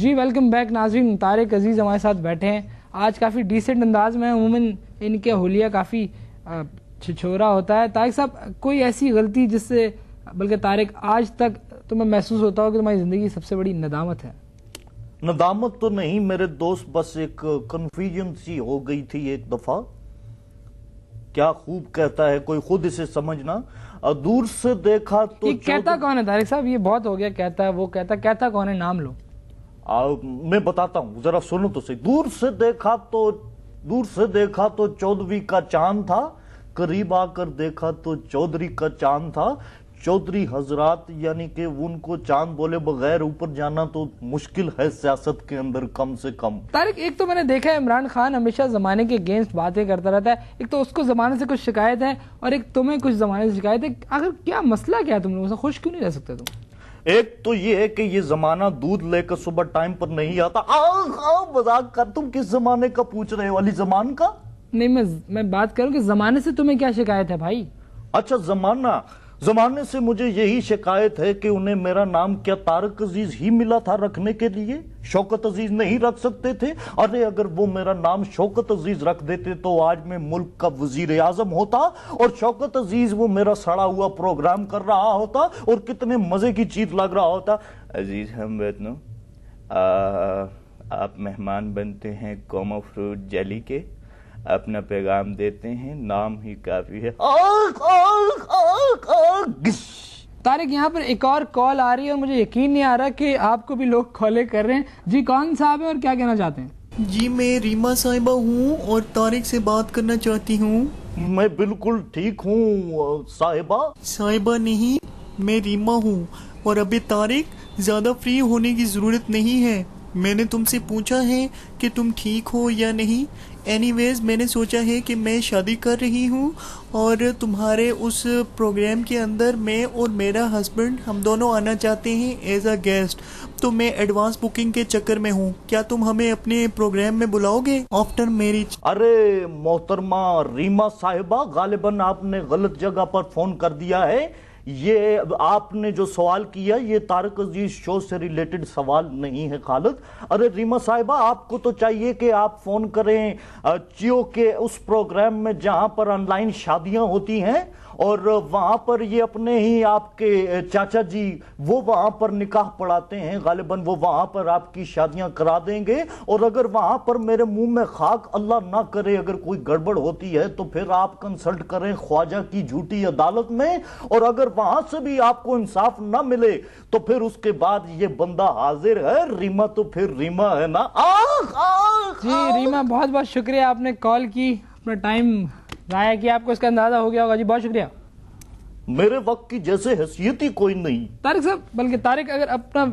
जी welcome back नाजरीन तारक अजीज़ हमारे साथ बैठे हैं आज काफ़ी डिसेंट अंदाज में अमूमन इनके होलिया काफ़ी छिछोरा होता है तारक साहब कोई ऐसी गलती जिससे बल्कि तारक आज तक तुम्हें महसूस होता हो कि तुम्हारी ज़िंदगी सबसे बड़ी नदामत है नदामत तो नहीं मेरे दोस्त बस एक कन्फ्यूजन सी हो गई थी एक दफ़ा क्या खूब कहता है कोई खुद इसे समझना और दूर से देखा तो कहता तो- कौन है तारिक साहब ये बहुत हो गया कहता है वो कहता कहता कौन है नाम लो आ, मैं बताता हूँ जरा सुनो तो सही दूर से देखा तो दूर से देखा तो चौधरी का चांद था करीब आकर देखा तो चौधरी का चांद था चौधरी हजरात यानी कि उनको चांद बोले बगैर ऊपर जाना तो मुश्किल है सियासत के अंदर कम से कम तारिक एक तो मैंने देखा है इमरान खान हमेशा जमाने के अगेंस्ट बातें करता रहता है एक तो उसको जमाने से कुछ शिकायत है और एक तुम्हें कुछ जमाने से शिकायत है आखिर क्या मसला क्या है तुम लोगों से खुश क्यों नहीं रह सकते तुम एक तो ये है कि ये जमाना दूध लेकर सुबह टाइम पर नहीं आता मजाक कर तुम किस जमाने का पूछ रहे हो अली जमान का नहीं मैं मैं बात करूं कि जमाने से तुम्हें क्या शिकायत है भाई अच्छा जमाना जमाने से मुझे यही शिकायत है कि उन्हें मेरा नाम क्या तारक अजीज ही मिला था रखने के लिए शौकत अजीज नहीं रख सकते थे अरे अगर वो मेरा नाम शौकत अजीज रख देते तो आज मैं मुल्क का वजीर आजम होता और शौकत अजीज वो मेरा सड़ा हुआ प्रोग्राम कर रहा होता और कितने मजे की चीज लग रहा होता अजीज हम वतनो आप मेहमान बनते हैं कोमो फ्रूट जेली के अपना पैगाम देते हैं नाम ही काफी है आग, आग, आग, आग, तारिक यहाँ पर एक और कॉल आ रही है और मुझे यकीन नहीं आ रहा कि आपको भी लोग कॉले कर रहे हैं जी कौन साहब है और क्या कहना चाहते हैं जी मैं रीमा साहिबा हूँ और तारिक से बात करना चाहती हूँ मैं बिल्कुल ठीक हूँ साहिबा साहिबा नहीं मैं रीमा हूँ और अभी तारिक ज्यादा फ्री होने की जरूरत नहीं है मैंने तुमसे पूछा है कि तुम ठीक हो या नहीं एनीवेज मैंने सोचा है कि मैं शादी कर रही हूँ और तुम्हारे उस प्रोग्राम के अंदर मैं और मेरा हस्बैंड हम दोनों आना चाहते हैं एज अ गेस्ट तो मैं एडवांस बुकिंग के चक्कर में हूँ क्या तुम हमें अपने प्रोग्राम में बुलाओगे आफ्टर मैरिज अरे मोहतरमा रीमा साहिबा गालिबन आपने गलत जगह पर फोन कर दिया है ये आपने जो सवाल किया ये तारक अजीज शो से रिलेटेड सवाल नहीं है खालिद अरे रीमा साहिबा आपको तो चाहिए कि आप फ़ोन करें चियो के उस प्रोग्राम में जहां पर ऑनलाइन शादियां होती हैं और वहां पर ये अपने ही आपके चाचा जी वो वहां पर निकाह पढ़ाते हैं गालिबा वो वहां पर आपकी शादियाँ करा देंगे और अगर वहाँ पर मेरे मुंह में खाक अल्लाह ना करे अगर कोई गड़बड़ होती है तो फिर आप कंसल्ट करें ख्वाजा की झूठी अदालत में और अगर वहां से भी आपको इंसाफ ना मिले तो फिर उसके बाद ये बंदा हाजिर है रीमा तो फिर रीमा है ना आख, आख, जी आख। रीमा बहुत बहुत शुक्रिया आपने कॉल की अपना टाइम लाया कि आपको इसका अंदाजा हो गया होगा जी बहुत शुक्रिया मेरे वक्त की जैसे हैसियत ही कोई नहीं तारिक साहब बल्कि तारिक अगर अपना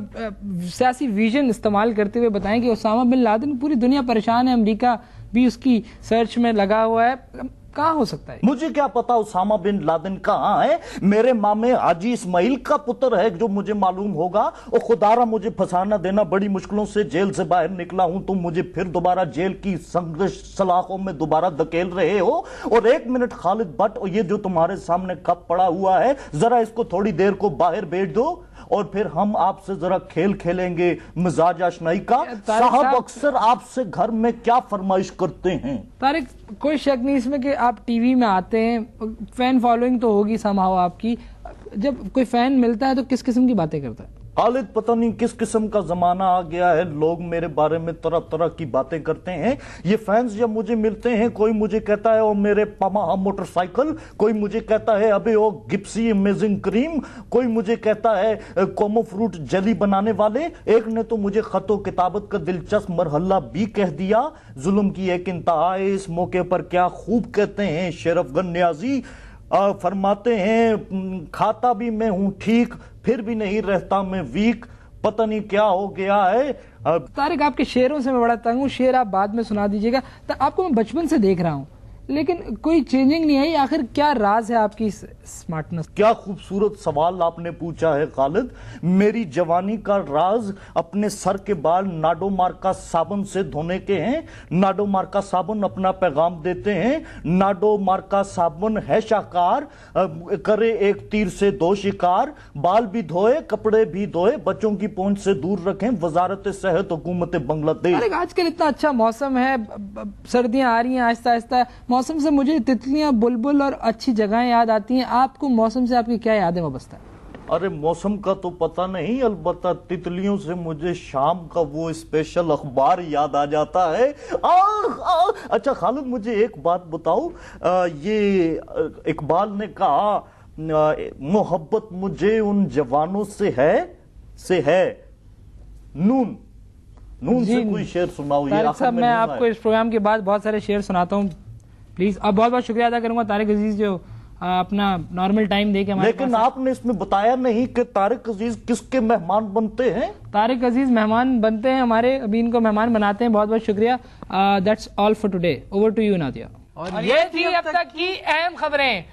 सियासी विजन इस्तेमाल करते हुए बताएं कि ओसामा बिन लादेन पूरी दुनिया परेशान है अमेरिका भी उसकी सर्च में लगा हुआ है कहा हो सकता है मुझे क्या पता उसामा बिन लादेन कहा है मेरे मामे आजी इसमाइल का पुत्र है जो मुझे मालूम होगा और खुदारा मुझे फसाना देना बड़ी मुश्किलों से जेल से बाहर निकला हूं तुम मुझे फिर दोबारा जेल की संघर्ष सलाखों में दोबारा धकेल रहे हो और एक मिनट खालिद भट्ट और ये जो तुम्हारे सामने कप पड़ा हुआ है जरा इसको थोड़ी देर को बाहर भेज दो और फिर हम आपसे जरा खेल खेलेंगे मिजाज आशनाई का साहब अक्सर आपसे घर में क्या फरमाइश करते हैं तारिक कोई शक नहीं इसमें कि आप टीवी में आते हैं फैन फॉलोइंग तो होगी समाव आपकी जब कोई फैन मिलता है तो किस किस्म की बातें करता है खालिद पता नहीं किस किस्म का जमाना आ गया है लोग मेरे बारे में तरह तरह की बातें करते हैं ये फैंस जब मुझे मिलते हैं कोई मुझे कहता है ओ मेरे पमा मोटरसाइकिल कोई मुझे कहता है अबे ओ गिप्सी अमेजिंग क्रीम कोई मुझे कहता है कोमो फ्रूट जली बनाने वाले एक ने तो मुझे खतो किताबत का दिलचस्प मरहला भी कह दिया जुल्म की एक इंतहा इस मौके पर क्या खूब कहते हैं शेरफ न्याजी फरमाते हैं खाता भी मैं हूं ठीक फिर भी नहीं रहता मैं वीक पता नहीं क्या हो गया है अब तारिक आपके शेरों से मैं बड़ा तंग हूँ शेर आप बाद में सुना दीजिएगा तो आपको मैं बचपन से देख रहा हूँ लेकिन कोई चेंजिंग नहीं आई आखिर क्या राज है आपकी स्मार्टनेस क्या खूबसूरत सवाल आपने पूछा है खालिद मेरी जवानी का राज अपने सर के बाल नाडोमार का साबुन से धोने के हैं नाडोमार का साबुन अपना पैगाम देते हैं नाडोमार का साबुन है शाकार करे एक तीर से दो शिकार बाल भी धोए कपड़े भी धोए बच्चों की पहुंच से दूर रखें वजारत सेहत हुकूमत बांग्लादेश आजकल इतना अच्छा मौसम है सर्दियां आ रही हैं आहिस्ता आहिस्ता मौसम से मुझे तितलियां बुलबुल और अच्छी जगहें याद आती हैं आपको मौसम से आपकी क्या यादें वाबस्ता है अरे मौसम का तो पता नहीं अलबत् तितलियों से मुझे शाम का वो स्पेशल अखबार याद आ जाता है आ, आ, अच्छा खालिद मुझे एक बात बताओ आ, ये इकबाल ने कहा मोहब्बत मुझे उन जवानों से है से है नून नून से कोई शेर सुनाओ ये मैं आपको इस प्रोग्राम के बाद बहुत सारे शेर सुनाता हूँ प्लीज़ अब बहुत बहुत शुक्रिया अदा करूंगा तारिक अजीज़ जो अपना नॉर्मल टाइम दे के हमारे लेकिन आपने इसमें बताया नहीं कि तारिक अजीज किसके मेहमान बनते हैं तारिक अजीज मेहमान बनते हैं हमारे अभी इनको मेहमान बनाते हैं बहुत बहुत शुक्रिया that's all for today over to you Nadia और ये थी अब तक की अहम खबरें